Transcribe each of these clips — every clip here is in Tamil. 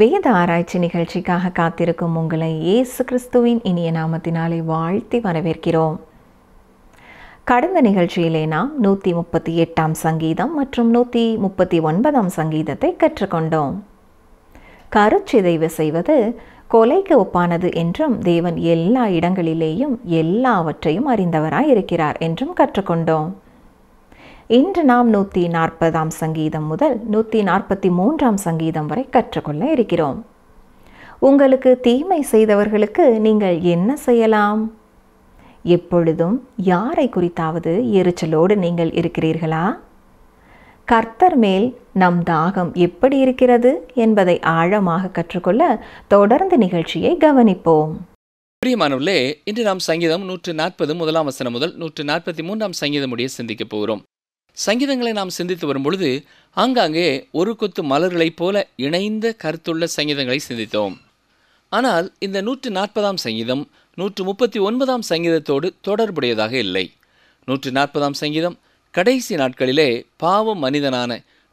வேத ஆராய்ச்சி நிகழ்ச்சிக்காக காத்திருக்கும் உங்களை இயேசு கிறிஸ்துவின் இனிய நாமத்தினாலே வாழ்த்தி வரவேற்கிறோம் கடந்த நிகழ்ச்சியிலே நாம் நூற்றி முப்பத்தி எட்டாம் சங்கீதம் மற்றும் நூற்றி முப்பத்தி ஒன்பதாம் சங்கீதத்தை கற்றுக்கொண்டோம் கருச்சிதைவு செய்வது கொலைக்கு ஒப்பானது என்றும் தேவன் எல்லா இடங்களிலேயும் எல்லாவற்றையும் அறிந்தவராய் இருக்கிறார் என்றும் கற்றுக்கொண்டோம் இன்று நாம் நூற்றி நாற்பதாம் சங்கீதம் முதல் நூற்றி நாற்பத்தி மூன்றாம் சங்கீதம் வரை கற்றுக்கொள்ள இருக்கிறோம் உங்களுக்கு தீமை செய்தவர்களுக்கு நீங்கள் என்ன செய்யலாம் எப்பொழுதும் யாரை குறித்தாவது எரிச்சலோடு நீங்கள் இருக்கிறீர்களா கர்த்தர் மேல் நம் தாகம் எப்படி இருக்கிறது என்பதை ஆழமாக கற்றுக்கொள்ள தொடர்ந்து நிகழ்ச்சியை கவனிப்போம் பிரியமானவர்களே இன்று நாம் சங்கீதம் நூற்று நாற்பது முதலாம் வசனம் முதல் நூற்று நாற்பத்தி மூன்றாம் சங்கீதம் முடிய சிந்திக்க போகிறோம் சங்கீதங்களை நாம் சிந்தித்து வரும்பொழுது ஆங்காங்கே ஒரு கொத்து மலர்களைப் போல இணைந்த கருத்துள்ள சங்கீதங்களை சிந்தித்தோம் ஆனால் இந்த நூற்று நாற்பதாம் சங்கீதம் நூற்று முப்பத்தி ஒன்பதாம் சங்கீதத்தோடு தொடர்புடையதாக இல்லை நூற்று நாற்பதாம் சங்கீதம் கடைசி நாட்களிலே பாவ மனிதனான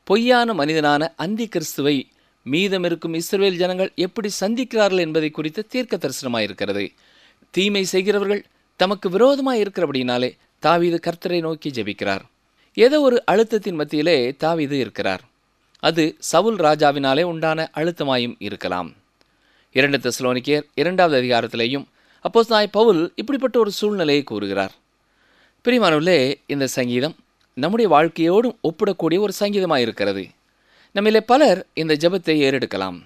பொய்யான மனிதனான அந்தி கிறிஸ்துவை மீதமிருக்கும் இஸ்ரேல் ஜனங்கள் எப்படி சந்திக்கிறார்கள் என்பதை குறித்த தீர்க்க தரிசனமாயிருக்கிறது தீமை செய்கிறவர்கள் தமக்கு விரோதமாக இருக்கிறபடினாலே தாவீது கர்த்தரை நோக்கி ஜெபிக்கிறார் ஏதோ ஒரு அழுத்தத்தின் மத்தியிலே தாவிது இருக்கிறார் அது சவுல் ராஜாவினாலே உண்டான அழுத்தமாயும் இருக்கலாம் இரண்டு தெசலோனிக்கேர் இரண்டாவது அதிகாரத்திலேயும் அப்போஸ் நாய் பவுல் இப்படிப்பட்ட ஒரு சூழ்நிலையை கூறுகிறார் பிரிமானவர்களே இந்த சங்கீதம் நம்முடைய வாழ்க்கையோடும் ஒப்பிடக்கூடிய ஒரு சங்கீதமாக இருக்கிறது நம்மிலே பலர் இந்த ஜபத்தை ஏறெடுக்கலாம்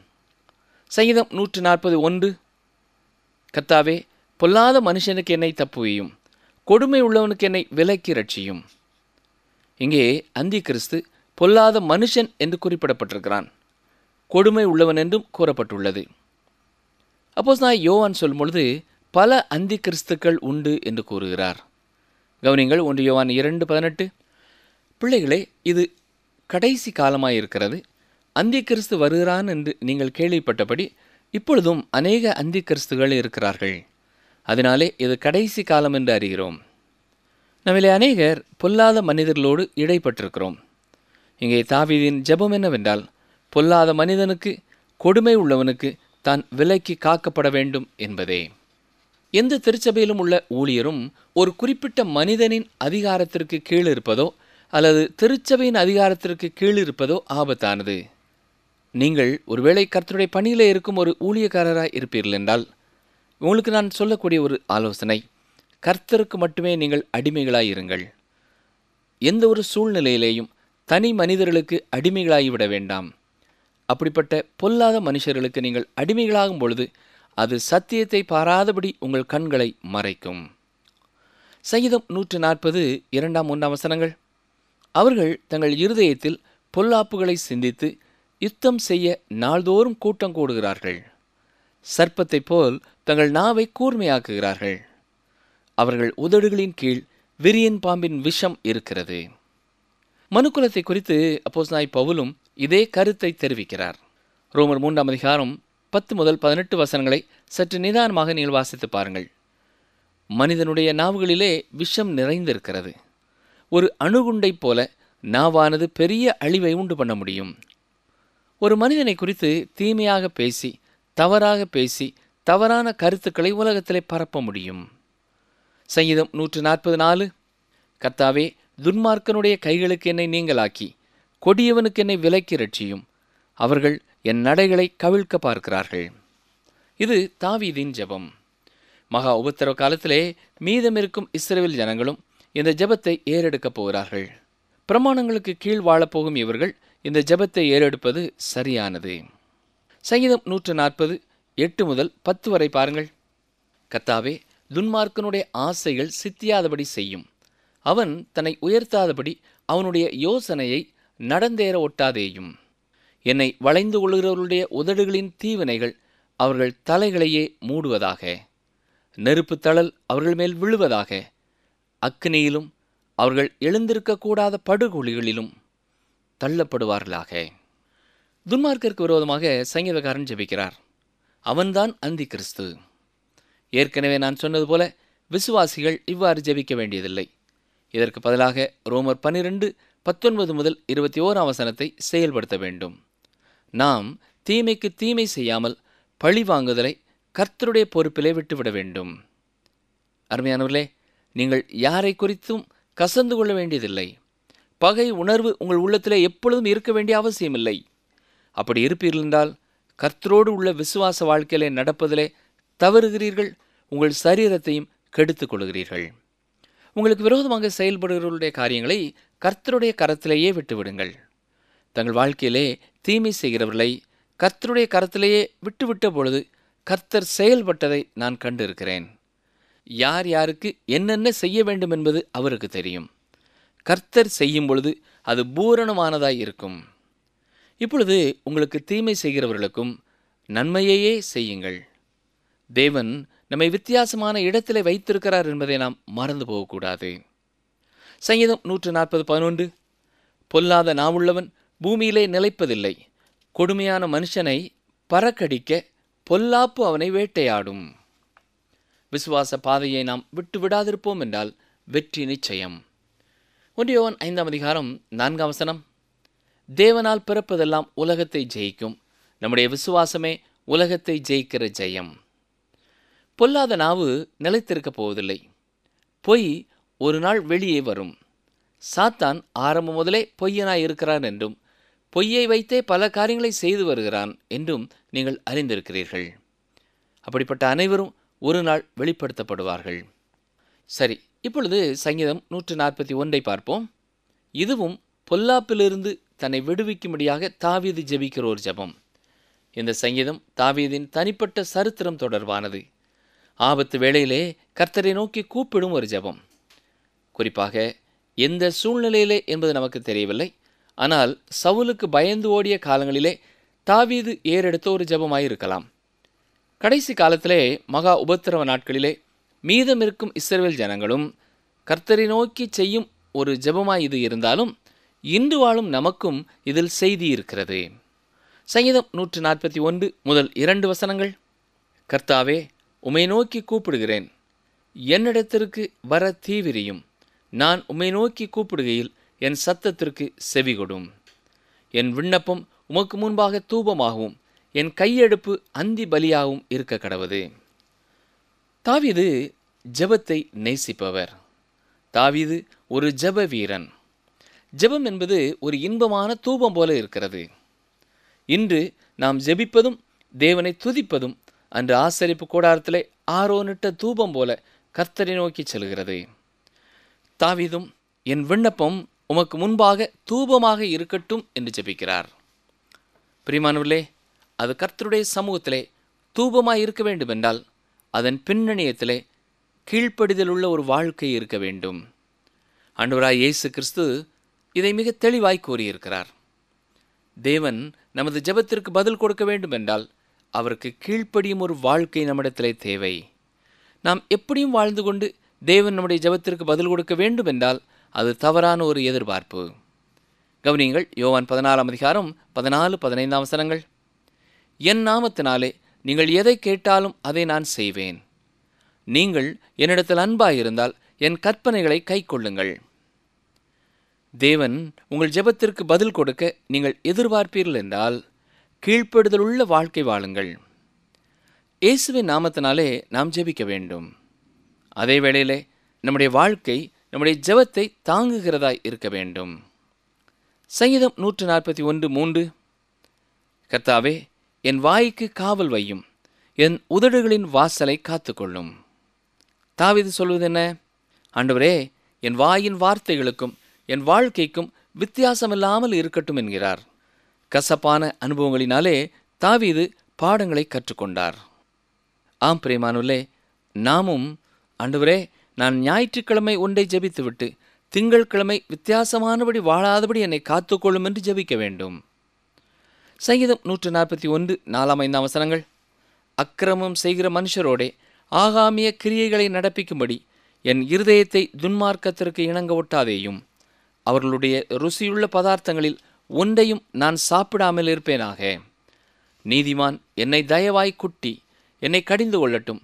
சங்கீதம் நூற்று நாற்பது ஒன்று கத்தாவே பொல்லாத மனுஷனுக்கு என்னை தப்புவியும் கொடுமை உள்ளவனுக்கு என்னை விலக்கி ரட்சியும் இங்கே அந்தி கிறிஸ்து பொல்லாத மனுஷன் என்று குறிப்பிடப்பட்டிருக்கிறான் கொடுமை உள்ளவன் என்றும் கூறப்பட்டுள்ளது அப்போஸ் நான் யோவான் சொல்லும் பொழுது பல அந்தி கிறிஸ்துக்கள் உண்டு என்று கூறுகிறார் கவனிங்கள் ஒன்று யோவான் இரண்டு பதினெட்டு பிள்ளைகளே இது கடைசி காலமாக இருக்கிறது அந்தி கிறிஸ்து வருகிறான் என்று நீங்கள் கேள்விப்பட்டபடி இப்பொழுதும் அநேக அந்தி கிறிஸ்துகள் இருக்கிறார்கள் அதனாலே இது கடைசி காலம் என்று அறிகிறோம் நம்மிலே அநேகர் பொல்லாத மனிதர்களோடு இடைப்பட்டிருக்கிறோம் இங்கே தாவீதின் ஜெபம் என்னவென்றால் பொல்லாத மனிதனுக்கு கொடுமை உள்ளவனுக்கு தான் விலைக்கு காக்கப்பட வேண்டும் என்பதே எந்த திருச்சபையிலும் உள்ள ஊழியரும் ஒரு குறிப்பிட்ட மனிதனின் அதிகாரத்திற்கு கீழ் இருப்பதோ அல்லது திருச்சபையின் அதிகாரத்திற்கு கீழ் இருப்பதோ ஆபத்தானது நீங்கள் ஒருவேளை கர்த்தருடைய பணியில் இருக்கும் ஒரு ஊழியக்காரராக இருப்பீர்கள் என்றால் உங்களுக்கு நான் சொல்லக்கூடிய ஒரு ஆலோசனை கர்த்தருக்கு மட்டுமே நீங்கள் அடிமைகளாயிருங்கள் எந்த ஒரு சூழ்நிலையிலேயும் தனி மனிதர்களுக்கு அடிமைகளாகிவிட வேண்டாம் அப்படிப்பட்ட பொல்லாத மனுஷர்களுக்கு நீங்கள் அடிமைகளாகும் பொழுது அது சத்தியத்தை பாராதபடி உங்கள் கண்களை மறைக்கும் சங்கீதம் நூற்று நாற்பது இரண்டாம் மூன்றாம் வசனங்கள் அவர்கள் தங்கள் இருதயத்தில் பொல்லாப்புகளை சிந்தித்து யுத்தம் செய்ய நாள்தோறும் கூட்டம் கூடுகிறார்கள் சர்ப்பத்தைப் போல் தங்கள் நாவை கூர்மையாக்குகிறார்கள் அவர்கள் உதடுகளின் கீழ் விரியன் பாம்பின் விஷம் இருக்கிறது மனுக்குலத்தை குறித்து அப்போஸ் நாய் பவுலும் இதே கருத்தை தெரிவிக்கிறார் ரோமர் மூன்றாம் அதிகாரம் பத்து முதல் பதினெட்டு வசனங்களை சற்று நிதானமாக நீங்கள் வாசித்து பாருங்கள் மனிதனுடைய நாவுகளிலே விஷம் நிறைந்திருக்கிறது ஒரு அணுகுண்டை போல நாவானது பெரிய அழிவை உண்டு பண்ண முடியும் ஒரு மனிதனை குறித்து தீமையாக பேசி தவறாக பேசி தவறான கருத்துக்களை உலகத்திலே பரப்ப முடியும் சங்கீதம் நூற்று நாற்பது நாலு கர்த்தாவே துன்மார்க்கனுடைய கைகளுக்கு என்னை நீங்களாக்கி கொடியவனுக்கு என்னை விலக்கி ரட்சியும் அவர்கள் என் நடைகளை கவிழ்க்க பார்க்கிறார்கள் இது தாவீதின் ஜபம் மகா உபத்திரவ காலத்திலே மீதமிருக்கும் இஸ்ரேவில் ஜனங்களும் இந்த ஜபத்தை ஏறெடுக்கப் போகிறார்கள் பிரமாணங்களுக்கு கீழ் வாழப்போகும் இவர்கள் இந்த ஜபத்தை ஏறெடுப்பது சரியானது சங்கீதம் நூற்று நாற்பது எட்டு முதல் பத்து வரை பாருங்கள் கத்தாவே துன்மார்க்கனுடைய ஆசைகள் சித்தியாதபடி செய்யும் அவன் தன்னை உயர்த்தாதபடி அவனுடைய யோசனையை நடந்தேற ஒட்டாதேயும் என்னை வளைந்து கொள்கிறவர்களுடைய உதடுகளின் தீவினைகள் அவர்கள் தலைகளையே மூடுவதாக நெருப்பு தளல் அவர்கள் மேல் விழுவதாக அக்னியிலும் அவர்கள் எழுந்திருக்கக்கூடாத படுகொலிகளிலும் தள்ளப்படுவார்களாக துன்மார்க்கருக்கு விரோதமாக சங்கீதக்காரன் ஜெபிக்கிறார் அவன்தான் அந்தி கிறிஸ்து ஏற்கனவே நான் சொன்னது போல விசுவாசிகள் இவ்வாறு ஜெபிக்க வேண்டியதில்லை இதற்கு பதிலாக ரோமர் பன்னிரண்டு பத்தொன்பது முதல் இருபத்தி ஓராம் வசனத்தை செயல்படுத்த வேண்டும் நாம் தீமைக்கு தீமை செய்யாமல் பழி வாங்குதலை கர்த்தருடைய பொறுப்பிலே விட்டுவிட வேண்டும் அருமையானவர்களே நீங்கள் யாரை குறித்தும் கசந்து கொள்ள வேண்டியதில்லை பகை உணர்வு உங்கள் உள்ளத்தில் எப்பொழுதும் இருக்க வேண்டிய அவசியமில்லை அப்படி இருப்பீர்கள் என்றால் கர்த்தரோடு உள்ள விசுவாச வாழ்க்கையிலே நடப்பதிலே தவறுகிறீர்கள் உங்கள் சரீரத்தையும் கெடுத்து கொள்கிறீர்கள் உங்களுக்கு விரோதமாக செயல்படுகிறவர்களுடைய காரியங்களை கர்த்தருடைய கரத்திலேயே விட்டுவிடுங்கள் தங்கள் வாழ்க்கையிலே தீமை செய்கிறவர்களை கர்த்தருடைய கரத்திலேயே விட்டுவிட்ட பொழுது கர்த்தர் செயல்பட்டதை நான் கண்டிருக்கிறேன் யார் யாருக்கு என்னென்ன செய்ய வேண்டும் என்பது அவருக்கு தெரியும் கர்த்தர் செய்யும் பொழுது அது பூரணமானதாய் இருக்கும் இப்பொழுது உங்களுக்கு தீமை செய்கிறவர்களுக்கும் நன்மையையே செய்யுங்கள் தேவன் நம்மை வித்தியாசமான இடத்திலே வைத்திருக்கிறார் என்பதை நாம் மறந்து போகக்கூடாது சங்கீதம் நூற்று நாற்பது பதினொன்று பொல்லாத நாவுள்ளவன் பூமியிலே நிலைப்பதில்லை கொடுமையான மனுஷனை பறக்கடிக்க பொல்லாப்பு அவனை வேட்டையாடும் விசுவாச பாதையை நாம் விட்டு விடாதிருப்போம் என்றால் வெற்றி நிச்சயம் ஒன்றியவன் ஐந்தாம் அதிகாரம் நான்காம் வசனம் தேவனால் பிறப்பதெல்லாம் உலகத்தை ஜெயிக்கும் நம்முடைய விசுவாசமே உலகத்தை ஜெயிக்கிற ஜெயம் பொல்லாத நாவு நிலைத்திருக்கப் போவதில்லை பொய் ஒரு நாள் வெளியே வரும் சாத்தான் ஆரம்பம் முதலே பொய்யனாய் இருக்கிறான் என்றும் பொய்யை வைத்தே பல காரியங்களை செய்து வருகிறான் என்றும் நீங்கள் அறிந்திருக்கிறீர்கள் அப்படிப்பட்ட அனைவரும் ஒரு நாள் வெளிப்படுத்தப்படுவார்கள் சரி இப்பொழுது சங்கீதம் நூற்று நாற்பத்தி ஒன்றை பார்ப்போம் இதுவும் பொல்லாப்பிலிருந்து தன்னை விடுவிக்கும்படியாக தாவீது ஜெபிக்கிறோர் ஜபம் இந்த சங்கீதம் தாவீதின் தனிப்பட்ட சரித்திரம் தொடர்பானது ஆபத்து வேளையிலே கர்த்தரை நோக்கி கூப்பிடும் ஒரு ஜபம் குறிப்பாக எந்த சூழ்நிலையிலே என்பது நமக்கு தெரியவில்லை ஆனால் சவுலுக்கு பயந்து ஓடிய காலங்களிலே தாவீது ஏறெடுத்த ஒரு ஜபமாயிருக்கலாம் கடைசி காலத்திலே மகா உபத்திரவ நாட்களிலே மீதம் இருக்கும் இஸ்ரேல் ஜனங்களும் கர்த்தரை நோக்கி செய்யும் ஒரு ஜபமாய் இது இருந்தாலும் இன்று வாழும் நமக்கும் இதில் செய்தி இருக்கிறது சங்கீதம் நூற்று நாற்பத்தி ஒன்று முதல் இரண்டு வசனங்கள் கர்த்தாவே உமை நோக்கி கூப்பிடுகிறேன் என்னிடத்திற்கு வர தீவிரியும் நான் உமை நோக்கி கூப்பிடுகையில் என் சத்தத்திற்கு செவிகொடும் என் விண்ணப்பம் உமக்கு முன்பாக தூபமாகவும் என் கையெடுப்பு அந்தி பலியாகவும் இருக்க கடவுது தாவிது ஜபத்தை நேசிப்பவர் தாவிது ஒரு ஜப வீரன் ஜபம் என்பது ஒரு இன்பமான தூபம் போல இருக்கிறது இன்று நாம் ஜெபிப்பதும் தேவனை துதிப்பதும் அன்று ஆசரிப்பு கூடாரத்திலே ஆரோனிட்ட தூபம் போல கர்த்தரை நோக்கி செல்கிறது தாவிதும் என் விண்ணப்பம் உமக்கு முன்பாக தூபமாக இருக்கட்டும் என்று ஜெபிக்கிறார் பிரிமானவர்களே அது கர்த்தருடைய சமூகத்திலே தூபமாக இருக்க வேண்டுமென்றால் அதன் பின்னணியத்திலே கீழ்ப்படிதல் உள்ள ஒரு வாழ்க்கை இருக்க வேண்டும் அன்பராய் இயேசு கிறிஸ்து இதை மிக தெளிவாய் கூறியிருக்கிறார் தேவன் நமது ஜெபத்திற்கு பதில் கொடுக்க வேண்டுமென்றால் அவருக்கு கீழ்ப்படியும் ஒரு வாழ்க்கை நம்மிடத்திலே தேவை நாம் எப்படியும் வாழ்ந்து கொண்டு தேவன் நம்முடைய ஜபத்திற்கு பதில் கொடுக்க வேண்டும் என்றால் அது தவறான ஒரு எதிர்பார்ப்பு கவனியுங்கள் யோவான் பதினாலாம் அதிகாரம் பதினாலு பதினைந்தாம் அவசரங்கள் என் நாமத்தினாலே நீங்கள் எதை கேட்டாலும் அதை நான் செய்வேன் நீங்கள் என்னிடத்தில் அன்பாயிருந்தால் என் கற்பனைகளை கை கொள்ளுங்கள் தேவன் உங்கள் ஜெபத்திற்கு பதில் கொடுக்க நீங்கள் எதிர்பார்ப்பீர்கள் என்றால் கீழ்ப்படுதல் உள்ள வாழ்க்கை வாழுங்கள் இயேசுவின் நாமத்தினாலே நாம் ஜெபிக்க வேண்டும் அதே வேளையிலே நம்முடைய வாழ்க்கை நம்முடைய ஜெபத்தை தாங்குகிறதாய் இருக்க வேண்டும் சங்கீதம் நூற்று நாற்பத்தி ஒன்று மூன்று கர்த்தாவே என் வாய்க்கு காவல் வையும் என் உதடுகளின் வாசலை காத்துக்கொள்ளும் தாவிது சொல்வது என்ன ஆண்டவரே என் வாயின் வார்த்தைகளுக்கும் என் வாழ்க்கைக்கும் வித்தியாசமில்லாமல் இருக்கட்டும் என்கிறார் கசப்பான அனுபவங்களினாலே தாவீது பாடங்களை கற்றுக்கொண்டார் ஆம் பிரேமானுலே நாமும் அன்றுவரே நான் ஞாயிற்றுக்கிழமை ஒன்றை ஜபித்துவிட்டு திங்கள்கிழமை வித்தியாசமானபடி வாழாதபடி என்னை காத்துக்கொள்ளும் என்று ஜபிக்க வேண்டும் சங்கீதம் நூற்று நாற்பத்தி ஒன்று நாலாம் ஐந்தாம் வசனங்கள் அக்கிரமம் செய்கிற மனுஷரோடே ஆகாமிய கிரியைகளை நடப்பிக்கும்படி என் இருதயத்தை துன்மார்க்கத்திற்கு இணங்க ஒட்டாதேயும் அவர்களுடைய ருசியுள்ள பதார்த்தங்களில் ஒன்றையும் நான் சாப்பிடாமல் இருப்பேனாக நீதிமான் என்னை தயவாய் குட்டி என்னை கடிந்து கொள்ளட்டும்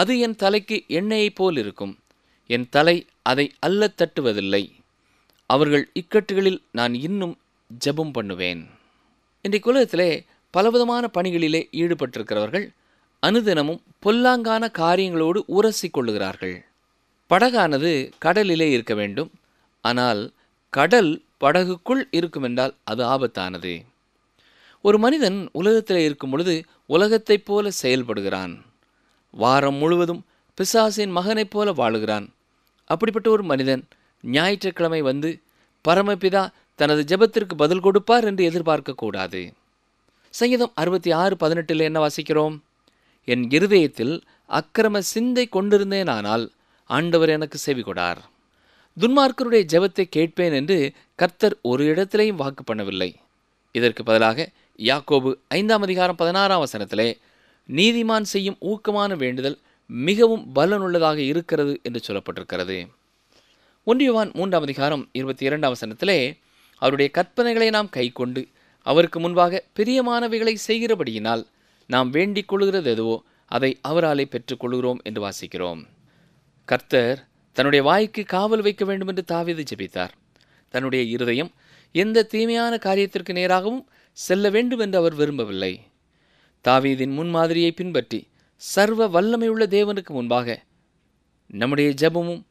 அது என் தலைக்கு எண்ணெயைப் போல் இருக்கும் என் தலை அதை அல்ல தட்டுவதில்லை அவர்கள் இக்கட்டுகளில் நான் இன்னும் ஜபம் பண்ணுவேன் இன்றைக்கு உலகத்திலே பலவிதமான பணிகளிலே ஈடுபட்டிருக்கிறவர்கள் அனுதினமும் பொல்லாங்கான காரியங்களோடு உரசி கொள்ளுகிறார்கள் படகானது கடலிலே இருக்க வேண்டும் ஆனால் கடல் படகுக்குள் இருக்குமென்றால் அது ஆபத்தானது ஒரு மனிதன் உலகத்தில் இருக்கும் பொழுது உலகத்தைப் போல செயல்படுகிறான் வாரம் முழுவதும் பிசாசின் மகனைப் போல வாழுகிறான் அப்படிப்பட்ட ஒரு மனிதன் ஞாயிற்றுக்கிழமை வந்து பரமபிதா தனது ஜெபத்திற்கு பதில் கொடுப்பார் என்று எதிர்பார்க்கக்கூடாது சங்கீதம் அறுபத்தி ஆறு பதினெட்டில் என்ன வாசிக்கிறோம் என் இருதயத்தில் அக்கிரம சிந்தை கொண்டிருந்தேனானால் ஆண்டவர் எனக்கு செவி கொடார் துன்மார்க்கருடைய ஜெபத்தை கேட்பேன் என்று கர்த்தர் ஒரு இடத்திலையும் வாக்கு பண்ணவில்லை இதற்கு பதிலாக யாக்கோபு ஐந்தாம் அதிகாரம் பதினாறாம் வசனத்திலே நீதிமான் செய்யும் ஊக்கமான வேண்டுதல் மிகவும் பலனுள்ளதாக இருக்கிறது என்று சொல்லப்பட்டிருக்கிறது ஒன்றியவான் மூன்றாம் அதிகாரம் இருபத்தி இரண்டாம் வசனத்திலே அவருடைய கற்பனைகளை நாம் கை கொண்டு அவருக்கு முன்பாக பிரியமானவைகளை செய்கிறபடியினால் நாம் வேண்டிக் கொள்கிறது எதுவோ அதை அவராலே பெற்றுக்கொள்கிறோம் என்று வாசிக்கிறோம் கர்த்தர் தன்னுடைய வாய்க்கு காவல் வைக்க வேண்டும் என்று தாவீது ஜெபித்தார் தன்னுடைய இருதயம் எந்த தீமையான காரியத்திற்கு நேராகவும் செல்ல வேண்டும் என்று அவர் விரும்பவில்லை தாவீதின் முன்மாதிரியை பின்பற்றி சர்வ வல்லமையுள்ள தேவனுக்கு முன்பாக நம்முடைய ஜபமும்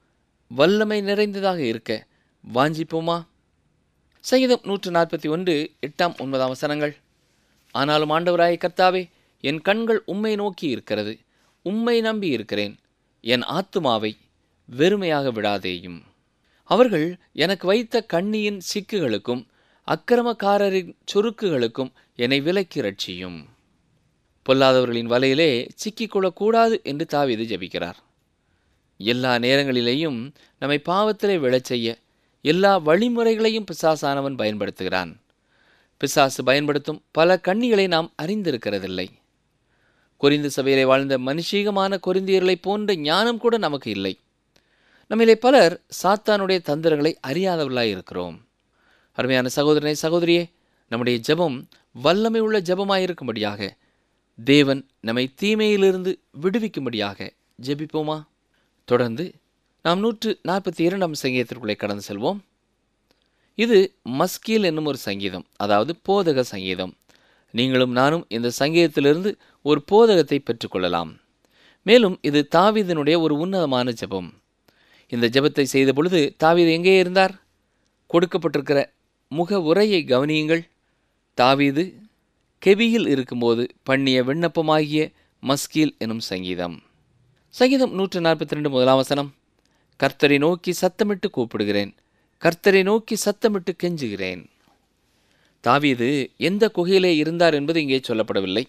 வல்லமை நிறைந்ததாக இருக்க வாஞ்சிப்போமா சங்கீதம் நூற்று நாற்பத்தி ஒன்று எட்டாம் ஒன்பதாம் வசனங்கள் ஆனாலும் ஆண்டவராய கர்த்தாவே என் கண்கள் உம்மை நோக்கி இருக்கிறது உம்மை நம்பி இருக்கிறேன் என் ஆத்துமாவை வெறுமையாக விடாதேயும் அவர்கள் எனக்கு வைத்த கண்ணியின் சிக்குகளுக்கும் அக்கிரமக்காரரின் சுருக்குகளுக்கும் என்னை விலக்கி ரட்சியும் பொல்லாதவர்களின் வலையிலே சிக்கிக்கொள்ளக்கூடாது என்று தாவிது ஜபிக்கிறார் எல்லா நேரங்களிலேயும் நம்மை பாவத்திலே விழச் செய்ய எல்லா வழிமுறைகளையும் பிசாசானவன் பயன்படுத்துகிறான் பிசாசு பயன்படுத்தும் பல கண்ணிகளை நாம் அறிந்திருக்கிறதில்லை குறிந்து சபையிலே வாழ்ந்த மனுஷீகமான கொரிந்தியர்களை போன்ற ஞானம் கூட நமக்கு இல்லை நம்மிலே பலர் சாத்தானுடைய தந்திரங்களை அறியாதவர்களாக இருக்கிறோம் அருமையான சகோதரனை சகோதரியே நம்முடைய ஜபம் வல்லமை உள்ள ஜபமாயிருக்கும்படியாக தேவன் நம்மை தீமையிலிருந்து விடுவிக்கும்படியாக ஜெபிப்போமா தொடர்ந்து நாம் நூற்று நாற்பத்தி இரண்டாம் சங்கீதத்திற்குள்ளே கடந்து செல்வோம் இது மஸ்கீல் என்னும் ஒரு சங்கீதம் அதாவது போதக சங்கீதம் நீங்களும் நானும் இந்த சங்கீதத்திலிருந்து ஒரு போதகத்தை பெற்றுக்கொள்ளலாம் மேலும் இது தாவிதனுடைய ஒரு உன்னதமான ஜபம் இந்த ஜெபத்தை செய்த பொழுது தாவீது எங்கே இருந்தார் கொடுக்கப்பட்டிருக்கிற முக உரையை கவனியுங்கள் தாவீது கெவியில் இருக்கும்போது பண்ணிய விண்ணப்பமாகிய மஸ்கீல் எனும் சங்கீதம் சங்கீதம் நூற்று நாற்பத்தி ரெண்டு முதலாம் வசனம் கர்த்தரை நோக்கி சத்தமிட்டு கூப்பிடுகிறேன் கர்த்தரை நோக்கி சத்தமிட்டு கெஞ்சுகிறேன் தாவீது எந்த குகையிலே இருந்தார் என்பது இங்கே சொல்லப்படவில்லை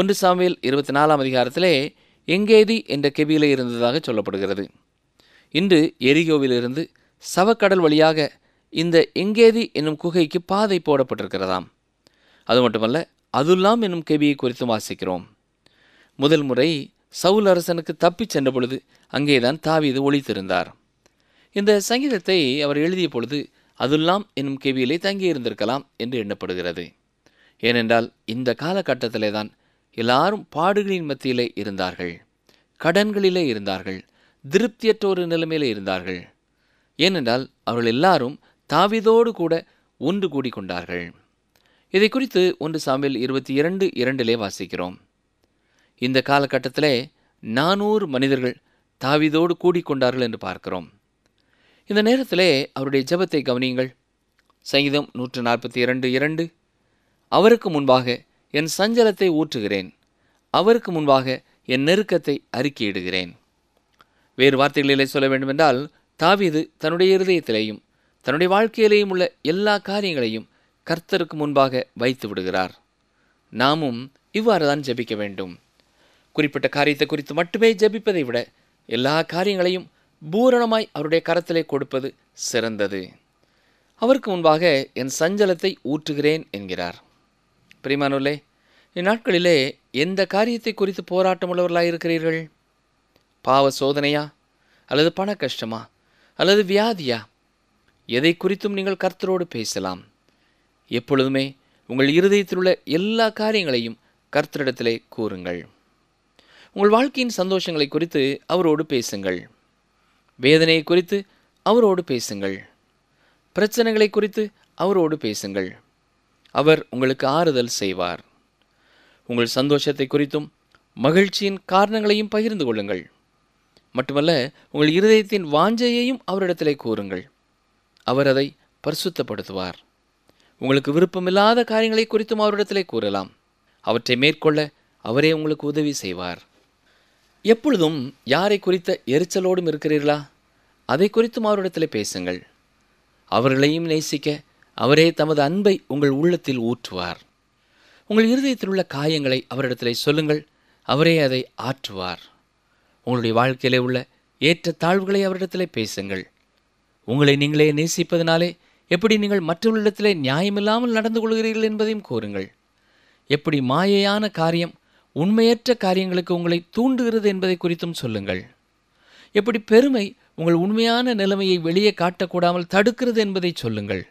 ஒன்று சாமியில் இருபத்தி நாலாம் அதிகாரத்திலே எங்கேதி என்ற கெவியிலே இருந்ததாக சொல்லப்படுகிறது இன்று எரிகோவிலிருந்து சவக்கடல் வழியாக இந்த எங்கேதி என்னும் குகைக்கு பாதை போடப்பட்டிருக்கிறதாம் அது மட்டுமல்ல அதுல்லாம் என்னும் கெபியை குறித்து வாசிக்கிறோம் முதல் முறை சவுல் அரசனுக்கு தப்பிச் சென்ற பொழுது அங்கேதான் தாவீது ஒழித்திருந்தார் இந்த சங்கீதத்தை அவர் எழுதிய பொழுது அதுல்லாம் என்னும் கெவியிலே தங்கியிருந்திருக்கலாம் என்று எண்ணப்படுகிறது ஏனென்றால் இந்த காலகட்டத்திலே தான் எல்லாரும் பாடுகளின் மத்தியிலே இருந்தார்கள் கடன்களிலே இருந்தார்கள் திருப்தியற்ற ஒரு நிலைமையில் இருந்தார்கள் ஏனென்றால் அவர்கள் எல்லாரும் தாவிதோடு கூட ஒன்று கூடி கொண்டார்கள் இதை குறித்து ஒன்று சாமியில் இருபத்தி இரண்டு இரண்டிலே வாசிக்கிறோம் இந்த காலகட்டத்திலே நானூறு மனிதர்கள் தாவிதோடு கூடிக்கொண்டார்கள் என்று பார்க்கிறோம் இந்த நேரத்திலே அவருடைய ஜபத்தை கவனியுங்கள் சங்கீதம் நூற்று நாற்பத்தி இரண்டு இரண்டு அவருக்கு முன்பாக என் சஞ்சலத்தை ஊற்றுகிறேன் அவருக்கு முன்பாக என் நெருக்கத்தை அறிக்கையிடுகிறேன் வேறு வார்த்தைகளிலே சொல்ல வேண்டுமென்றால் தாவீது தன்னுடைய இருதயத்திலேயும் தன்னுடைய வாழ்க்கையிலேயும் உள்ள எல்லா காரியங்களையும் கர்த்தருக்கு முன்பாக வைத்து விடுகிறார் நாமும் இவ்வாறு தான் ஜபிக்க வேண்டும் குறிப்பிட்ட காரியத்தை குறித்து மட்டுமே ஜபிப்பதை விட எல்லா காரியங்களையும் பூரணமாய் அவருடைய கரத்திலே கொடுப்பது சிறந்தது அவருக்கு முன்பாக என் சஞ்சலத்தை ஊற்றுகிறேன் என்கிறார் பிரிமானுலே இந்நாட்களிலே எந்த காரியத்தை குறித்து போராட்டம் உள்ளவர்களாக இருக்கிறீர்கள் பாவ சோதனையா அல்லது பண கஷ்டமா அல்லது வியாதியா எதை குறித்தும் நீங்கள் கர்த்தரோடு பேசலாம் எப்பொழுதுமே உங்கள் இருதயத்தில் உள்ள எல்லா காரியங்களையும் கர்த்தரிடத்திலே கூறுங்கள் உங்கள் வாழ்க்கையின் சந்தோஷங்களை குறித்து அவரோடு பேசுங்கள் வேதனையை குறித்து அவரோடு பேசுங்கள் பிரச்சனைகளை குறித்து அவரோடு பேசுங்கள் அவர் உங்களுக்கு ஆறுதல் செய்வார் உங்கள் சந்தோஷத்தை குறித்தும் மகிழ்ச்சியின் காரணங்களையும் பகிர்ந்து கொள்ளுங்கள் மட்டுமல்ல உங்கள் இருதயத்தின் வாஞ்சையையும் அவரிடத்திலே கூறுங்கள் அவர் அதை பரிசுத்தப்படுத்துவார் உங்களுக்கு விருப்பமில்லாத காரியங்களை குறித்தும் அவரிடத்திலே கூறலாம் அவற்றை மேற்கொள்ள அவரே உங்களுக்கு உதவி செய்வார் எப்பொழுதும் யாரை குறித்த எரிச்சலோடும் இருக்கிறீர்களா அதை குறித்தும் அவரிடத்தில் பேசுங்கள் அவர்களையும் நேசிக்க அவரே தமது அன்பை உங்கள் உள்ளத்தில் ஊற்றுவார் உங்கள் இருதயத்தில் உள்ள காயங்களை அவரிடத்தில் சொல்லுங்கள் அவரே அதை ஆற்றுவார் உங்களுடைய வாழ்க்கையிலே உள்ள ஏற்ற தாழ்வுகளை அவரிடத்தில் பேசுங்கள் உங்களை நீங்களே நேசிப்பதனாலே எப்படி நீங்கள் மற்றவர்களிடத்திலே நியாயமில்லாமல் நடந்து கொள்கிறீர்கள் என்பதையும் கூறுங்கள் எப்படி மாயையான காரியம் உண்மையற்ற காரியங்களுக்கு உங்களை தூண்டுகிறது என்பதை குறித்தும் சொல்லுங்கள் எப்படி பெருமை உங்கள் உண்மையான நிலைமையை வெளியே காட்டக்கூடாமல் தடுக்கிறது என்பதை சொல்லுங்கள்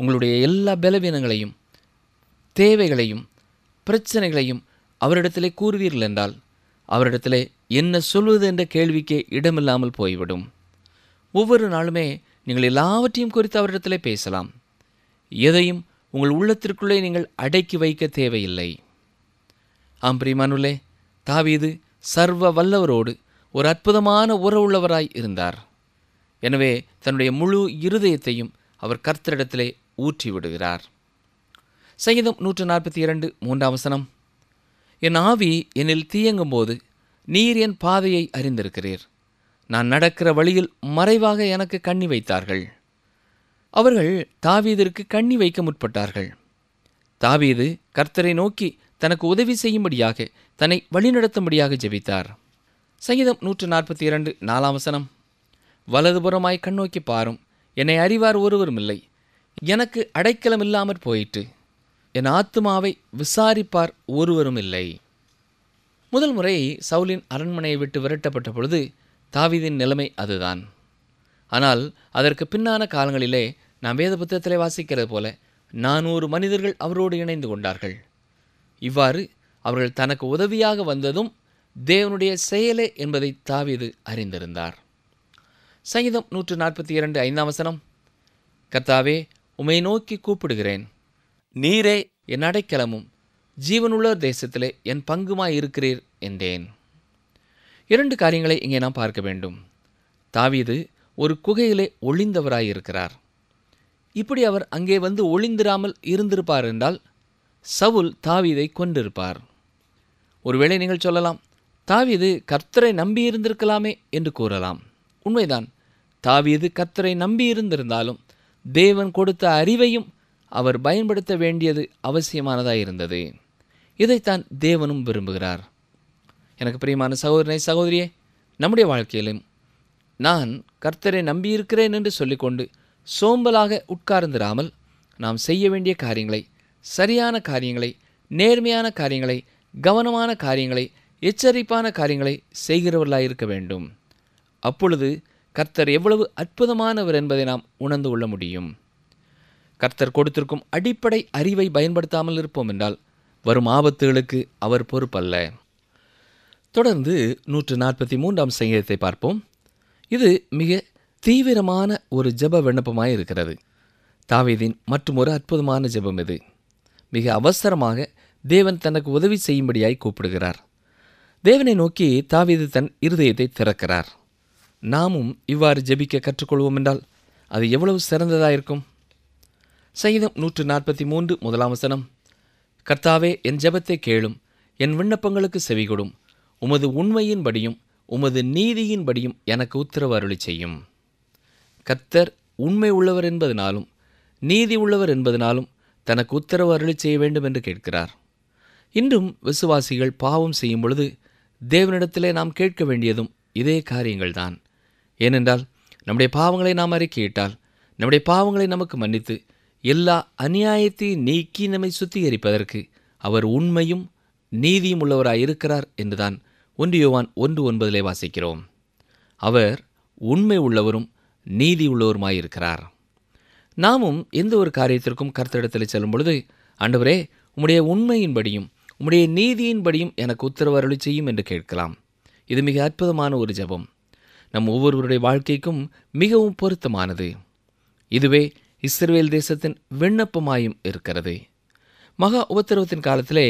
உங்களுடைய எல்லா பலவீனங்களையும் தேவைகளையும் பிரச்சனைகளையும் அவரிடத்திலே கூறுவீர்கள் என்றால் அவரிடத்திலே என்ன சொல்வது என்ற கேள்விக்கு இடமில்லாமல் போய்விடும் ஒவ்வொரு நாளுமே நீங்கள் எல்லாவற்றையும் குறித்து அவரிடத்தில் பேசலாம் எதையும் உங்கள் உள்ளத்திற்குள்ளே நீங்கள் அடக்கி வைக்க தேவையில்லை ஆம் பிரிமானுலே தாவீது சர்வ வல்லவரோடு ஒரு அற்புதமான உறவுள்ளவராய் இருந்தார் எனவே தன்னுடைய முழு இருதயத்தையும் அவர் கர்த்தரிடத்திலே ஊற்றிவிடுகிறார் சங்கீதம் நூற்று நாற்பத்தி இரண்டு மூன்றாம் வசனம் என் ஆவி என்னில் தீயங்கும் போது நீர் என் பாதையை அறிந்திருக்கிறீர் நான் நடக்கிற வழியில் மறைவாக எனக்கு கண்ணி வைத்தார்கள் அவர்கள் தாவீதிற்கு கண்ணி வைக்க முற்பட்டார்கள் தாவீது கர்த்தரை நோக்கி தனக்கு உதவி செய்யும்படியாக தன்னை வழிநடத்தும்படியாக ஜெபித்தார் சங்கீதம் நூற்று நாற்பத்தி இரண்டு நாலாம் வசனம் வலதுபுறமாய் கண்ணோக்கி பாரும் என்னை அறிவார் ஒருவரும் இல்லை எனக்கு அடைக்கலம் இல்லாமற் போயிற்று என் ஆத்மாவை விசாரிப்பார் ஒருவரும் இல்லை முதல் முறை சவுலின் அரண்மனையை விட்டு விரட்டப்பட்ட பொழுது தாவீதின் நிலைமை அதுதான் ஆனால் அதற்கு பின்னான காலங்களிலே நாம் வேத புத்தகத்திலே வாசிக்கிறது போல நானூறு மனிதர்கள் அவரோடு இணைந்து கொண்டார்கள் இவ்வாறு அவர்கள் தனக்கு உதவியாக வந்ததும் தேவனுடைய செயலே என்பதை தாவீது அறிந்திருந்தார் சங்கீதம் நூற்று நாற்பத்தி இரண்டு ஐந்தாம் வசனம் கர்த்தாவே உமை நோக்கி கூப்பிடுகிறேன் நீரே என் அடைக்கலமும் ஜீவனுள்ள தேசத்திலே என் பங்குமாய் இருக்கிறீர் என்றேன் இரண்டு காரியங்களை இங்கே நாம் பார்க்க வேண்டும் தாவீது ஒரு குகையிலே ஒளிந்தவராயிருக்கிறார் இப்படி அவர் அங்கே வந்து ஒளிந்திராமல் இருந்திருப்பார் என்றால் சவுல் தாவீதை கொண்டிருப்பார் ஒருவேளை நீங்கள் சொல்லலாம் தாவீது கர்த்தரை நம்பியிருந்திருக்கலாமே என்று கூறலாம் உண்மைதான் தாவீது கர்த்தரை நம்பியிருந்திருந்தாலும் தேவன் கொடுத்த அறிவையும் அவர் பயன்படுத்த வேண்டியது அவசியமானதாக இருந்தது இதைத்தான் தேவனும் விரும்புகிறார் எனக்கு பிரியமான சகோதரனை சகோதரியே நம்முடைய வாழ்க்கையிலும் நான் கர்த்தரை நம்பியிருக்கிறேன் என்று சொல்லிக்கொண்டு சோம்பலாக உட்கார்ந்திராமல் நாம் செய்ய வேண்டிய காரியங்களை சரியான காரியங்களை நேர்மையான காரியங்களை கவனமான காரியங்களை எச்சரிப்பான காரியங்களை இருக்க வேண்டும் அப்பொழுது கர்த்தர் எவ்வளவு அற்புதமானவர் என்பதை நாம் உணர்ந்து கொள்ள முடியும் கர்த்தர் கொடுத்திருக்கும் அடிப்படை அறிவை பயன்படுத்தாமல் இருப்போம் என்றால் வரும் ஆபத்துகளுக்கு அவர் பொறுப்பல்ல தொடர்ந்து நூற்று நாற்பத்தி மூன்றாம் சங்கீதத்தை பார்ப்போம் இது மிக தீவிரமான ஒரு ஜப விண்ணப்பமாக இருக்கிறது தாவீதின் மற்றும் ஒரு அற்புதமான ஜபம் இது மிக அவசரமாக தேவன் தனக்கு உதவி செய்யும்படியாய் கூப்பிடுகிறார் தேவனை நோக்கி தாவீது தன் இருதயத்தை திறக்கிறார் நாமும் இவ்வாறு ஜபிக்க கற்றுக்கொள்வோம் என்றால் அது எவ்வளவு சிறந்ததாயிருக்கும் சங்கீதம் நூற்று நாற்பத்தி மூன்று முதலாம் வசனம் கர்த்தாவே என் ஜெபத்தை கேளும் என் விண்ணப்பங்களுக்கு செவிகொடும் உமது உண்மையின்படியும் உமது நீதியின்படியும் எனக்கு உத்தரவு அருளி செய்யும் கர்த்தர் உண்மை உள்ளவர் என்பதனாலும் நீதி உள்ளவர் என்பதனாலும் தனக்கு உத்தரவு அருளி செய்ய வேண்டும் என்று கேட்கிறார் இன்றும் விசுவாசிகள் பாவம் செய்யும் பொழுது தேவனிடத்திலே நாம் கேட்க வேண்டியதும் இதே காரியங்கள்தான் ஏனென்றால் நம்முடைய பாவங்களை நாம் அறிக்கையிட்டால் நம்முடைய பாவங்களை நமக்கு மன்னித்து எல்லா அநியாயத்தை நீக்கி நம்மை சுத்திகரிப்பதற்கு அவர் உண்மையும் நீதியும் உள்ளவராயிருக்கிறார் இருக்கிறார் என்றுதான் ஒன்று யோவான் ஒன்று ஒன்பதிலே வாசிக்கிறோம் அவர் உண்மை உள்ளவரும் நீதி உள்ளவருமாயிருக்கிறார் நாமும் எந்த ஒரு காரியத்திற்கும் கருத்திடத்தில் செல்லும் பொழுது அன்றுவரே உம்முடைய உண்மையின்படியும் உம்முடைய நீதியின்படியும் எனக்கு உத்தரவு செய்யும் என்று கேட்கலாம் இது மிக அற்புதமான ஒரு ஜபம் நம் ஒவ்வொருவருடைய வாழ்க்கைக்கும் மிகவும் பொருத்தமானது இதுவே இஸ்ரேல் தேசத்தின் விண்ணப்பமாயும் இருக்கிறது மகா உபத்திரவத்தின் காலத்திலே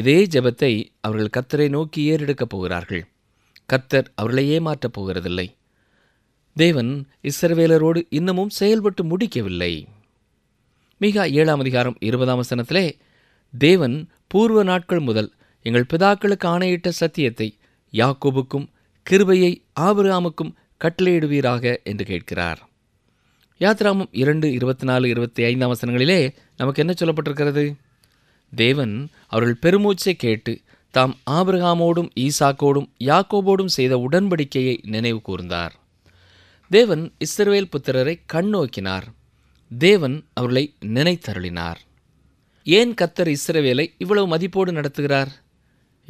இதே ஜபத்தை அவர்கள் கத்தரை நோக்கி ஏறெடுக்கப் போகிறார்கள் கத்தர் அவர்களை ஏமாற்றப் போகிறதில்லை தேவன் இஸ்ரவேலரோடு இன்னமும் செயல்பட்டு முடிக்கவில்லை மிகா ஏழாம் அதிகாரம் இருபதாம் வசனத்திலே தேவன் பூர்வ நாட்கள் முதல் எங்கள் பிதாக்களுக்கு ஆணையிட்ட சத்தியத்தை யாக்கோபுக்கும் கிருபையை ஆபிரகாமுக்கும் கட்டளையிடுவீராக என்று கேட்கிறார் யாத்ராமம் இரண்டு இருபத்தி நாலு இருபத்தி ஐந்தாம் வசனங்களிலே நமக்கு என்ன சொல்லப்பட்டிருக்கிறது தேவன் அவர்கள் பெருமூச்சை கேட்டு தாம் ஆபிரகாமோடும் ஈசாக்கோடும் யாக்கோபோடும் செய்த உடன்படிக்கையை நினைவு கூர்ந்தார் தேவன் இஸ்ரவேல் புத்திரரை கண்ணோக்கினார் தேவன் அவர்களை நினைத்தருளினார் ஏன் கத்தர் இஸ்ரவேலை இவ்வளவு மதிப்போடு நடத்துகிறார்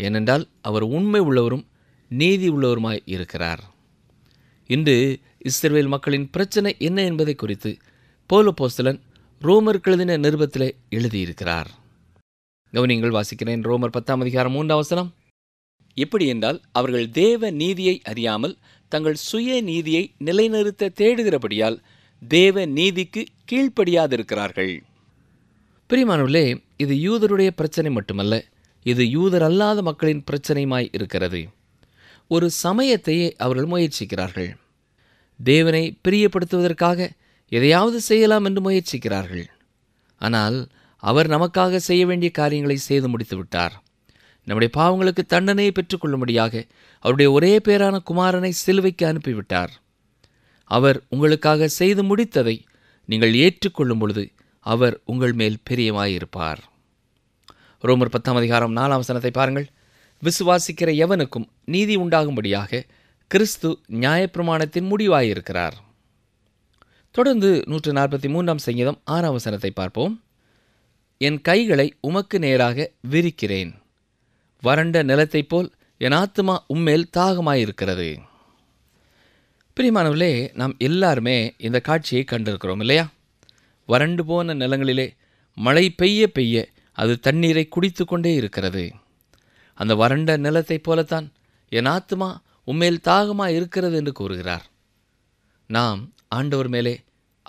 ஏனென்றால் அவர் உண்மை உள்ளவரும் நீதி உள்ளவருமாய் இருக்கிறார் இன்று இஸ்ரேல் மக்களின் பிரச்சனை என்ன என்பதை குறித்து போலபோஸ்தலன் ரோமர் கழுதின நிருபத்தில் எழுதியிருக்கிறார் கவனிங்கள் வாசிக்கிறேன் ரோமர் பத்தாம் அதிகாரம் மூன்றாம் வசனம் எப்படி என்றால் அவர்கள் தேவ நீதியை அறியாமல் தங்கள் சுய நீதியை நிலைநிறுத்த தேடுகிறபடியால் தேவ நீதிக்கு கீழ்ப்படியாதிருக்கிறார்கள் பிரிமானவர்களே இது யூதருடைய பிரச்சனை மட்டுமல்ல இது யூதர் அல்லாத மக்களின் பிரச்சனையுமாய் இருக்கிறது ஒரு சமயத்தையே அவர்கள் முயற்சிக்கிறார்கள் தேவனை பிரியப்படுத்துவதற்காக எதையாவது செய்யலாம் என்று முயற்சிக்கிறார்கள் ஆனால் அவர் நமக்காக செய்ய வேண்டிய காரியங்களை செய்து முடித்து விட்டார் நம்முடைய பாவங்களுக்கு தண்டனையை பெற்றுக்கொள்ளும்படியாக அவருடைய ஒரே பேரான குமாரனை சிலுவைக்கு அனுப்பிவிட்டார் அவர் உங்களுக்காக செய்து முடித்ததை நீங்கள் ஏற்றுக்கொள்ளும் பொழுது அவர் உங்கள் மேல் பிரியமாயிருப்பார் ரோமர் பத்தாம் அதிகாரம் நாலாம் சனத்தை பாருங்கள் விசுவாசிக்கிற எவனுக்கும் நீதி உண்டாகும்படியாக கிறிஸ்து நியாயப்பிரமாணத்தின் முடிவாயிருக்கிறார் தொடர்ந்து நூற்று நாற்பத்தி மூன்றாம் சங்கீதம் ஆறாம் வசனத்தை பார்ப்போம் என் கைகளை உமக்கு நேராக விரிக்கிறேன் வறண்ட நிலத்தைப் போல் என் ஆத்மா உம்மேல் தாகமாயிருக்கிறது பிரியமானவர்களே நாம் எல்லாருமே இந்த காட்சியை கண்டிருக்கிறோம் இல்லையா வறண்டு போன நிலங்களிலே மழை பெய்ய பெய்ய அது தண்ணீரை குடித்து கொண்டே இருக்கிறது அந்த வறண்ட நிலத்தைப் போலத்தான் என் ஆத்மா உம்மேல் தாகமாக இருக்கிறது என்று கூறுகிறார் நாம் ஆண்டவர் மேலே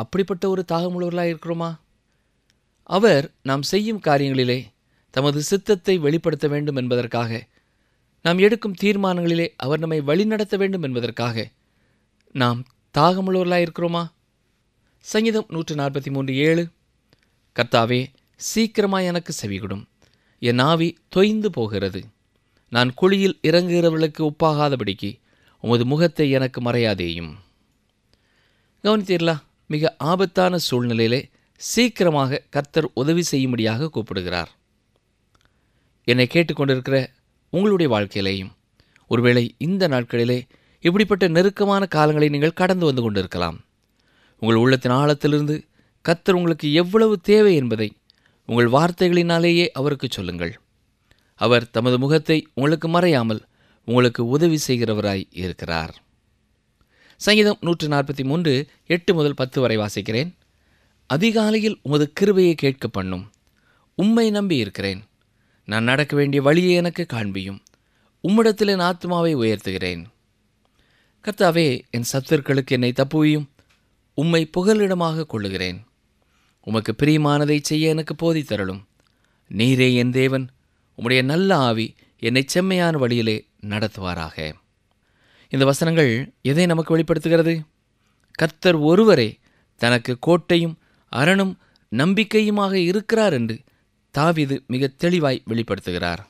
அப்படிப்பட்ட ஒரு தாகமுள்ளவர்களாக இருக்கிறோமா அவர் நாம் செய்யும் காரியங்களிலே தமது சித்தத்தை வெளிப்படுத்த வேண்டும் என்பதற்காக நாம் எடுக்கும் தீர்மானங்களிலே அவர் நம்மை வழிநடத்த வேண்டும் என்பதற்காக நாம் தாகமுள்ளவர்களாக இருக்கிறோமா சங்கீதம் நூற்று நாற்பத்தி மூன்று ஏழு கர்த்தாவே சீக்கிரமாக எனக்கு செவிகிடும் என் ஆவி தொய்ந்து போகிறது நான் குழியில் இறங்குகிறவர்களுக்கு ஒப்பாகாதபடிக்கு உமது முகத்தை எனக்கு மறையாதேயும் கவனித்தீர்களா மிக ஆபத்தான சூழ்நிலையிலே சீக்கிரமாக கர்த்தர் உதவி செய்யும்படியாக கூப்பிடுகிறார் என்னை கேட்டுக்கொண்டிருக்கிற உங்களுடைய வாழ்க்கையிலேயும் ஒருவேளை இந்த நாட்களிலே இப்படிப்பட்ட நெருக்கமான காலங்களை நீங்கள் கடந்து வந்து கொண்டிருக்கலாம் உங்கள் உள்ளத்தின் ஆழத்திலிருந்து கத்தர் உங்களுக்கு எவ்வளவு தேவை என்பதை உங்கள் வார்த்தைகளினாலேயே அவருக்கு சொல்லுங்கள் அவர் தமது முகத்தை உங்களுக்கு மறையாமல் உங்களுக்கு உதவி செய்கிறவராய் இருக்கிறார் சங்கீதம் நூற்று நாற்பத்தி மூன்று எட்டு முதல் பத்து வரை வாசிக்கிறேன் அதிகாலையில் உமது கிருபையை கேட்க பண்ணும் உம்மை நம்பி இருக்கிறேன் நான் நடக்க வேண்டிய வழியை எனக்கு காண்பியும் உம்மிடத்தில் என் ஆத்மாவை உயர்த்துகிறேன் கர்த்தாவே என் சத்தர்களுக்கு என்னை தப்புவியும் உம்மை புகலிடமாக கொள்ளுகிறேன் உமக்கு பிரியமானதை செய்ய எனக்கு போதி தரலும் நீரே என் தேவன் உம்முடைய நல்ல ஆவி என்னை செம்மையான வழியிலே நடத்துவாராக இந்த வசனங்கள் எதை நமக்கு வெளிப்படுத்துகிறது கர்த்தர் ஒருவரே தனக்கு கோட்டையும் அரணும் நம்பிக்கையுமாக இருக்கிறார் என்று தாவிது மிக தெளிவாய் வெளிப்படுத்துகிறார்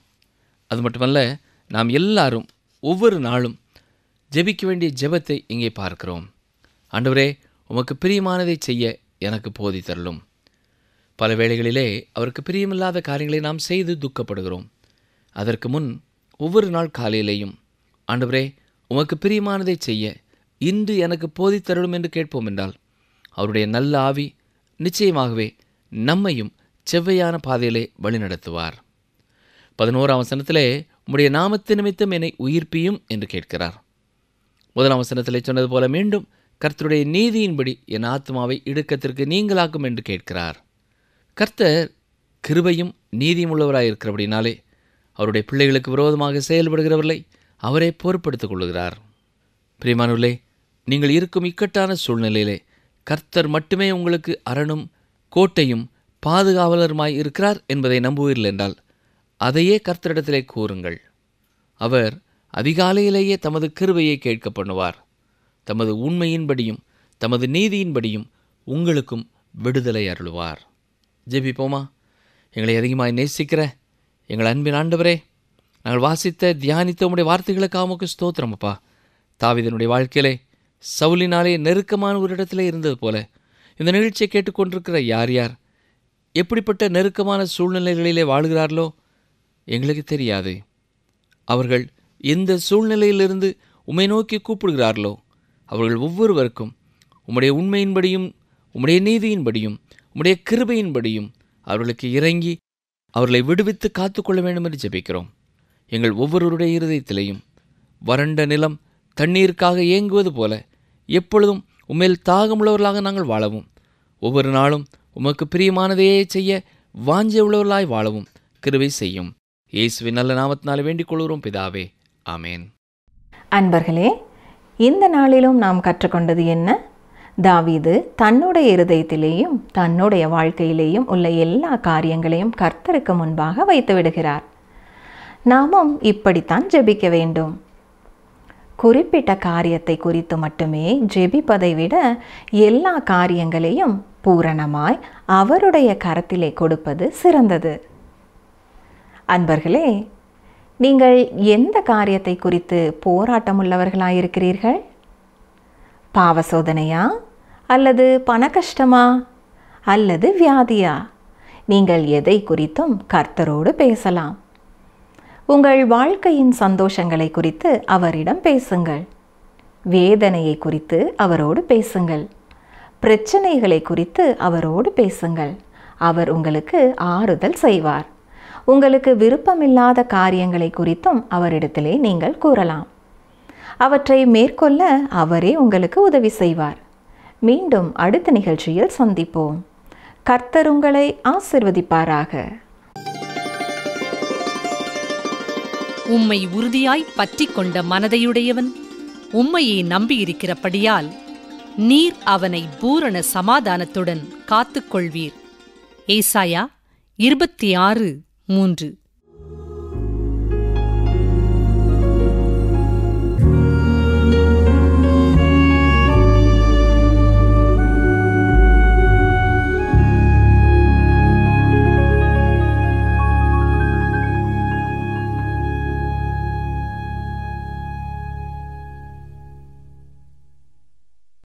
அது மட்டுமல்ல நாம் எல்லாரும் ஒவ்வொரு நாளும் ஜெபிக்க வேண்டிய ஜெபத்தை இங்கே பார்க்கிறோம் அன்றுவரே உமக்கு பிரியமானதை செய்ய எனக்கு போதி தரலும் பல வேளைகளிலே அவருக்கு பிரியமில்லாத காரியங்களை நாம் செய்து துக்கப்படுகிறோம் அதற்கு முன் ஒவ்வொரு நாள் காலையிலேயும் ஆண்டவரே உமக்கு பிரியமானதை செய்ய இன்று எனக்கு போதித்தருளும் என்று கேட்போம் என்றால் அவருடைய நல்ல ஆவி நிச்சயமாகவே நம்மையும் செவ்வையான பாதையிலே வழிநடத்துவார் பதினோராம் வசனத்திலே உம்முடைய நாமத்து நிமித்தம் என்னை உயிர்ப்பியும் என்று கேட்கிறார் முதலாம் வசனத்திலே சொன்னது போல மீண்டும் கர்த்தருடைய நீதியின்படி என் ஆத்மாவை இடுக்கத்திற்கு நீங்களாக்கும் என்று கேட்கிறார் கர்த்தர் கிருபையும் நீதியும் உள்ளவராயிருக்கிறபடினாலே அவருடைய பிள்ளைகளுக்கு விரோதமாக செயல்படுகிறவர்களை அவரே பொறுப்படுத்திக் கொள்கிறார் பிரிமானுள்ளே நீங்கள் இருக்கும் இக்கட்டான சூழ்நிலையிலே கர்த்தர் மட்டுமே உங்களுக்கு அரணும் கோட்டையும் பாதுகாவலருமாய் இருக்கிறார் என்பதை நம்புவீர்கள் என்றால் அதையே கர்த்தரிடத்திலே கூறுங்கள் அவர் அதிகாலையிலேயே தமது கிருபையை கேட்க பண்ணுவார் தமது உண்மையின்படியும் தமது நீதியின்படியும் உங்களுக்கும் விடுதலை அருளுவார் ஜெபிப்போமா எங்களை அதிகமாக நேசிக்கிற எங்கள் அன்பின் ஆண்டவரே நாங்கள் வாசித்த தியானித்த உடைய வார்த்தைகளுக்காக உமக்கு ஸ்தோத்திரம் அப்பா தாவிதனுடைய வாழ்க்கையிலே சவுலினாலே நெருக்கமான ஒரு இடத்துல இருந்தது போல இந்த நிகழ்ச்சியை கேட்டுக்கொண்டிருக்கிற யார் யார் எப்படிப்பட்ட நெருக்கமான சூழ்நிலைகளிலே வாழ்கிறார்களோ எங்களுக்கு தெரியாது அவர்கள் எந்த சூழ்நிலையிலிருந்து உம்மை நோக்கி கூப்பிடுகிறார்களோ அவர்கள் ஒவ்வொருவருக்கும் உம்முடைய உண்மையின்படியும் உம்முடைய நீதியின்படியும் உம்முடைய கிருபையின்படியும் அவர்களுக்கு இறங்கி அவர்களை விடுவித்து காத்துக்கொள்ள வேண்டும் என்று ஜெபிக்கிறோம் எங்கள் ஒவ்வொருவருடைய இருதயத்திலையும் வறண்ட நிலம் தண்ணீருக்காக இயங்குவது போல எப்பொழுதும் உண்மையில் தாகமுள்ளவர்களாக நாங்கள் வாழவும் ஒவ்வொரு நாளும் உமக்கு பிரியமானதையே செய்ய வாஞ்ச உள்ளவர்களாய் வாழவும் கிருவை செய்யும் இயேசுவின் நல்ல நாமத்தினாலே வேண்டிக் கொள்கிறோம் பிதாவே ஆமேன் அன்பர்களே இந்த நாளிலும் நாம் கற்றுக்கொண்டது என்ன தாவீது தன்னுடைய இருதயத்திலேயும் தன்னுடைய வாழ்க்கையிலேயும் உள்ள எல்லா காரியங்களையும் கர்த்தருக்கு முன்பாக வைத்து விடுகிறார் நாமும் இப்படித்தான் ஜெபிக்க வேண்டும் குறிப்பிட்ட காரியத்தை குறித்து மட்டுமே ஜெபிப்பதை விட எல்லா காரியங்களையும் பூரணமாய் அவருடைய கரத்திலே கொடுப்பது சிறந்தது அன்பர்களே நீங்கள் எந்த காரியத்தை குறித்து போராட்டம் உள்ளவர்களாயிருக்கிறீர்கள் பாவ சோதனையா அல்லது பண கஷ்டமா அல்லது வியாதியா நீங்கள் எதை குறித்தும் கர்த்தரோடு பேசலாம் உங்கள் வாழ்க்கையின் சந்தோஷங்களை குறித்து அவரிடம் பேசுங்கள் வேதனையை குறித்து அவரோடு பேசுங்கள் பிரச்சனைகளை குறித்து அவரோடு பேசுங்கள் அவர் உங்களுக்கு ஆறுதல் செய்வார் உங்களுக்கு விருப்பமில்லாத காரியங்களை குறித்தும் அவரிடத்திலே நீங்கள் கூறலாம் அவற்றை மேற்கொள்ள அவரே உங்களுக்கு உதவி செய்வார் மீண்டும் அடுத்த நிகழ்ச்சியில் சந்திப்போம் கர்த்தர் உங்களை ஆசிர்வதிப்பாராக உம்மை உறுதியாய் பற்றி கொண்ட மனதையுடையவன் உம்மையே நம்பியிருக்கிறபடியால் நீர் அவனை பூரண சமாதானத்துடன் காத்துக்கொள்வீர் ஏசாயா இருபத்தி ஆறு மூன்று